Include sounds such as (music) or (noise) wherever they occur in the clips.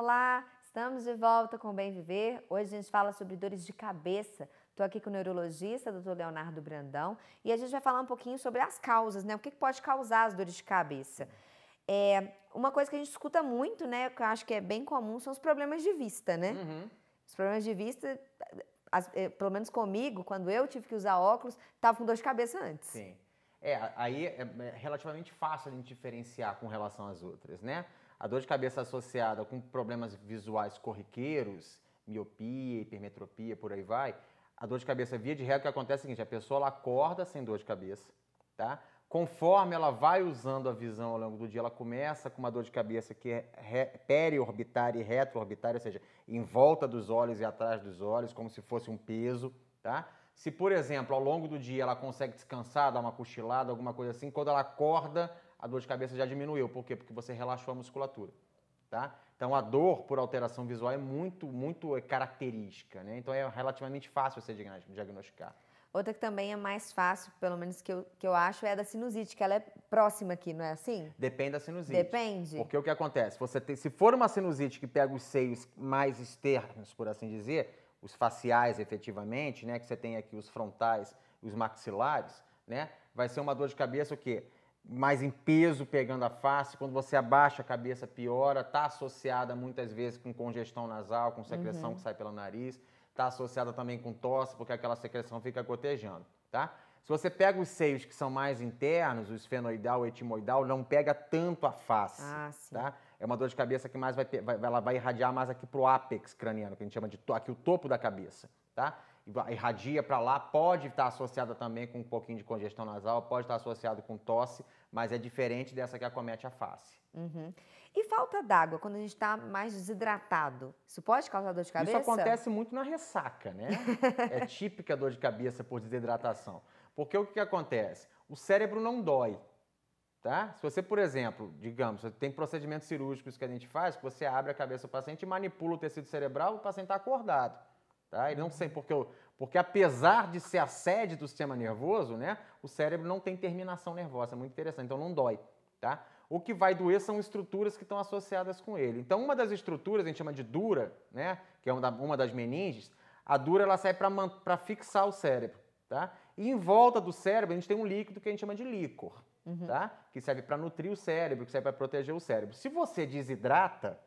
Olá, estamos de volta com o Bem Viver. Hoje a gente fala sobre dores de cabeça. Estou aqui com o neurologista, doutor Leonardo Brandão, e a gente vai falar um pouquinho sobre as causas, né? O que, que pode causar as dores de cabeça. É, uma coisa que a gente escuta muito, né, que eu acho que é bem comum, são os problemas de vista, né? Uhum. Os problemas de vista, as, é, pelo menos comigo, quando eu tive que usar óculos, estava com dor de cabeça antes. Sim. É, aí é, é relativamente fácil a gente diferenciar com relação às outras, né? A dor de cabeça associada com problemas visuais corriqueiros, miopia, hipermetropia, por aí vai, a dor de cabeça via de regra, o que acontece é o seguinte, a pessoa ela acorda sem dor de cabeça, tá? Conforme ela vai usando a visão ao longo do dia, ela começa com uma dor de cabeça que é periorbitária e retroorbitária, ou seja, em volta dos olhos e atrás dos olhos, como se fosse um peso, tá? Se, por exemplo, ao longo do dia ela consegue descansar, dar uma cochilada, alguma coisa assim, quando ela acorda, a dor de cabeça já diminuiu. Por quê? Porque você relaxou a musculatura. Tá? Então a dor por alteração visual é muito, muito é característica, né? Então é relativamente fácil você diagnosticar. Outra que também é mais fácil, pelo menos que eu, que eu acho, é a da sinusite, que ela é próxima aqui, não é assim? Depende da sinusite. Depende. Porque o que acontece? Você tem, se for uma sinusite que pega os seios mais externos, por assim dizer, os faciais efetivamente, né? Que você tem aqui os frontais, os maxilares, né? Vai ser uma dor de cabeça o quê? mais em peso pegando a face, quando você abaixa a cabeça piora, está associada muitas vezes com congestão nasal, com secreção uhum. que sai pelo nariz, está associada também com tosse, porque aquela secreção fica gotejando, tá? Se você pega os seios que são mais internos, o esfenoidal, o etimoidal, não pega tanto a face, ah, tá? É uma dor de cabeça que mais vai, vai, ela vai irradiar mais aqui pro ápex craniano, que a gente chama de aqui o topo da cabeça, tá? irradia para lá, pode estar associada também com um pouquinho de congestão nasal, pode estar associado com tosse, mas é diferente dessa que acomete a face. Uhum. E falta d'água quando a gente está mais desidratado, isso pode causar dor de cabeça? Isso acontece muito na ressaca, né? (laughs) é típica dor de cabeça por desidratação. Porque o que, que acontece? O cérebro não dói, Tá? Se você, por exemplo, digamos, tem procedimentos cirúrgicos que a gente faz, que você abre a cabeça do paciente e manipula o tecido cerebral, o paciente está acordado. Tá? não sei porque, porque apesar de ser a sede do sistema nervoso, né, o cérebro não tem terminação nervosa, é muito interessante, então não dói, tá? O que vai doer são estruturas que estão associadas com ele. Então uma das estruturas a gente chama de dura, né, que é uma das meninges, a dura ela sai para fixar o cérebro, tá? E em volta do cérebro a gente tem um líquido que a gente chama de líquor, uhum. tá? Que serve para nutrir o cérebro, que serve para proteger o cérebro. Se você desidrata,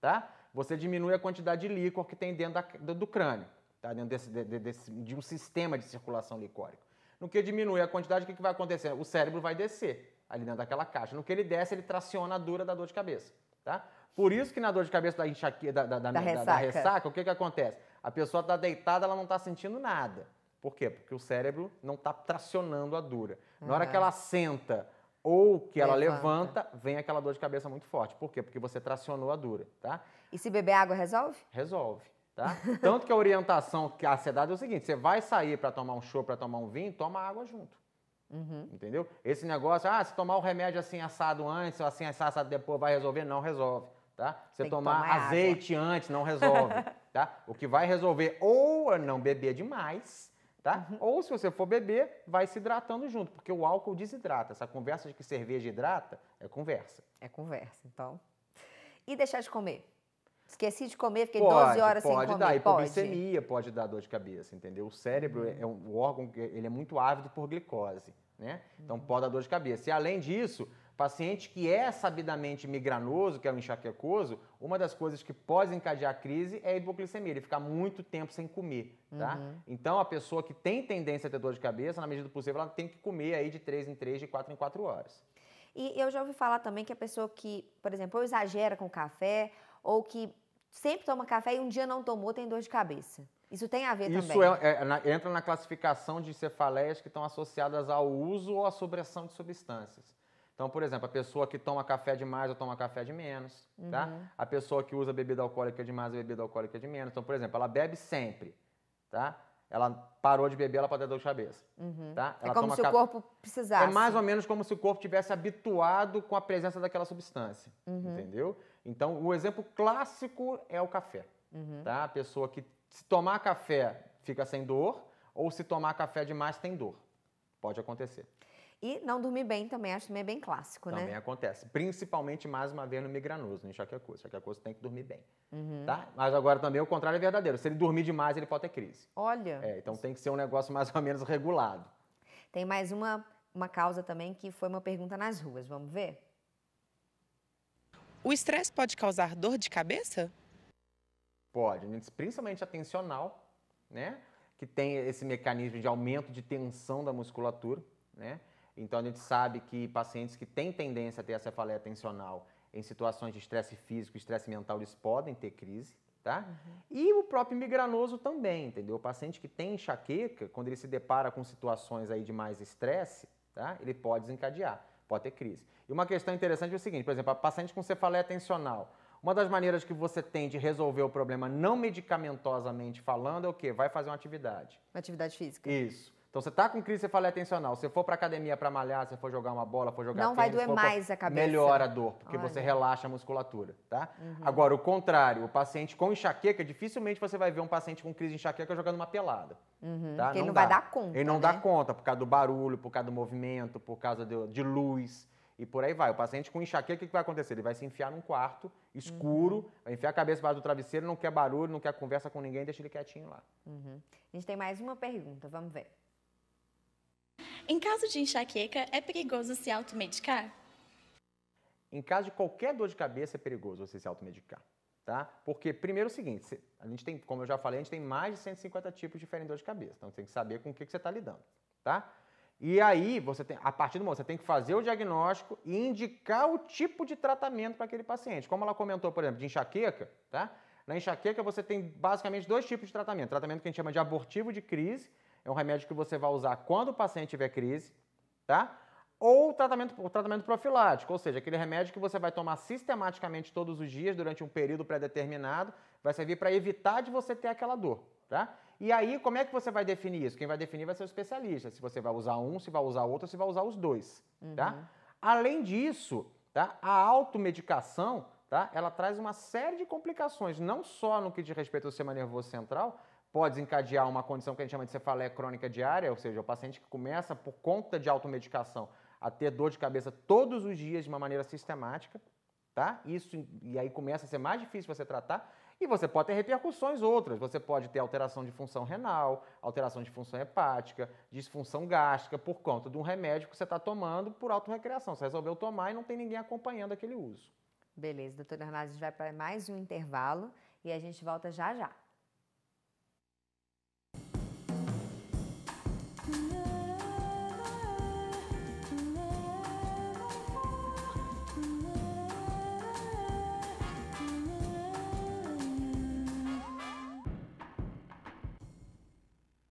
tá? você diminui a quantidade de líquor que tem dentro da, do crânio, tá? dentro desse, de, desse, de um sistema de circulação licórica. No que diminui a quantidade, o que, que vai acontecer? O cérebro vai descer ali dentro daquela caixa. No que ele desce, ele traciona a dura da dor de cabeça. Tá? Por isso que na dor de cabeça da enxaqueca, da, da, da, da, ressaca. da ressaca. o que, que acontece? A pessoa está deitada, ela não está sentindo nada. Por quê? Porque o cérebro não está tracionando a dura. Na hora que ela senta ou que ela levanta. vem aquela dor de cabeça muito forte. Por quê? Porque você tracionou a dura, tá? E se beber água resolve? Resolve, tá? (laughs) Tanto que a orientação, que a sedada é o seguinte, você vai sair para tomar um show, para tomar um vinho, toma água junto. Uhum. Entendeu? Esse negócio, ah, se tomar o remédio assim assado antes, ou assim assado depois, vai resolver? Não resolve, tá? Você tomar, tomar, é azeite água. antes, não resolve, (laughs) tá? O que vai resolver ou não beber demais tá? Uhum. Ou se você for beber, vai se hidratando junto, porque o álcool desidrata. Essa conversa de que cerveja hidrata é conversa. É conversa, então. E deixar de comer? Esqueci de comer, fiquei pode, 12 horas sem comer. Pode dar hipoglicemia, pode. pode dar dor de cabeça, entendeu? O cérebro uhum. é um o órgão que ele é muito ávido por glicose, né? Então uhum. pode dar dor de cabeça. E além disso, Paciente que é sabidamente migranoso, que é o enxaquecoso, uma das coisas que pode encadear a crise é a hipoglicemia, ele ficar muito tempo sem comer, tá? Uhum. Então, a pessoa que tem tendência a ter dor de cabeça, na medida do possível, ela tem que comer aí de 3 em 3, de 4 em 4 horas. E eu já ouvi falar também que a pessoa que, por exemplo, ou exagera com café, ou que sempre toma café e um dia não tomou, tem dor de cabeça. Isso tem a ver Isso também. Isso é, é, na, entra na classificação de cefaleias que estão associadas ao uso ou à sobressão de substâncias. Então, por exemplo, a pessoa que toma café demais ou toma café de menos, tá? uhum. tá? A pessoa que usa bebida alcoólica demais ou bebida alcoólica é de menos. Então, por exemplo, ela bebe sempre, tá? Ela parou de beber, ela pode ter dor de cabeça, uhum. tá? É ela é como se ca... o corpo precisasse. É mais ou menos como se o corpo tivesse habituado com a presença daquela substância, uhum. entendeu? Então, o exemplo clássico é o café, uhum. tá? A pessoa que se tomar café fica sem dor ou se tomar café demais tem dor. Pode acontecer. E não dormir bem também, acho também é bem clássico, também né? Também acontece. Principalmente, mais uma vez, no migranoso, no enxaquecoso. Enxaquecoso tem que dormir bem, uhum. tá? Mas agora também o contrário é verdadeiro. Se ele dormir demais, ele pode ter crise. Olha! É, então tem que ser um negócio mais ou menos regulado. Tem mais uma, uma causa também que foi uma pergunta nas ruas. Vamos ver? O estresse pode causar dor de cabeça? Pode, né? principalmente atencional, né? Que tem esse mecanismo de aumento de tensão da musculatura, né? Então a gente sabe que pacientes que têm tendência a ter a cefaleia tensional em situações de estresse físico, estresse mental, eles podem ter crise, tá? Uhum. E o próprio migranoso também, entendeu? O paciente que tem enxaqueca, quando ele se depara com situações aí de mais estresse, tá? Ele pode desencadear, pode ter crise. E uma questão interessante é o seguinte, por exemplo, a paciente com cefaleia tensional, uma das maneiras que você tem de resolver o problema não medicamentosamente falando é o quê? Vai fazer uma atividade. Uma atividade física. Isso. Então você tá com crise cefaleia tensional, se for para academia para malhar, se for jogar uma bola, for jogar Não tênis, vai doer mais pra... a cabeça. Melhora a dor, porque Olha. você relaxa a musculatura, tá? Uhum. Agora, o contrário, o paciente com enxaqueca, dificilmente você vai ver um paciente com crise de enxaqueca jogando uma pelada. Uhum. Tá? Porque não ele não dá. vai dar conta. Ele não né? dá conta por causa do barulho, por causa do movimento, por causa de, de luz e por aí vai. O paciente com enxaqueca, o que vai acontecer? Ele vai se enfiar num quarto escuro, uhum. vai enfiar a cabeça embaixo do travesseiro, não quer barulho, não quer conversa com ninguém, deixa ele quietinho lá. Uhum. A gente tem mais uma pergunta, vamos ver. Em caso de enxaqueca, é perigoso se automedicar? Em caso de qualquer dor de cabeça, é perigoso você se automedicar. Tá? Porque, primeiro, é o seguinte: a gente tem, como eu já falei, a gente tem mais de 150 tipos diferentes de dor de cabeça. Então, tem que saber com o que, que você está lidando. Tá? E aí, você tem, a partir do momento, você tem que fazer o diagnóstico e indicar o tipo de tratamento para aquele paciente. Como ela comentou, por exemplo, de enxaqueca, tá? Na enxaqueca você tem basicamente dois tipos de tratamento. Tratamento que a gente chama de abortivo de crise, é um remédio que você vai usar quando o paciente tiver crise, tá? Ou tratamento, o tratamento profilático, ou seja, aquele remédio que você vai tomar sistematicamente todos os dias durante um período pré-determinado, vai servir para evitar de você ter aquela dor, tá? E aí, como é que você vai definir isso? Quem vai definir vai ser o especialista, se você vai usar um, se vai usar outro, se vai usar os dois, tá? uhum. tá? Além disso, tá? A automedicação, tá? Ela traz uma série de complicações, não só no que diz respeito ao sistema nervoso central, pode desencadear uma condição que a gente chama de cefaleia crônica diária, ou seja, o paciente que começa por conta de automedicação a ter dor de cabeça todos os dias de uma maneira sistemática, tá? Isso e aí começa a ser mais difícil você tratar e você pode ter repercussões outras. Você pode ter alteração de função renal, alteração de função hepática, disfunção gástrica por conta de um remédio que você está tomando por autorrecreação. Você resolveu tomar e não tem ninguém acompanhando aquele uso. Beleza, doutor Hernandes, vai para mais um intervalo e a gente volta já já.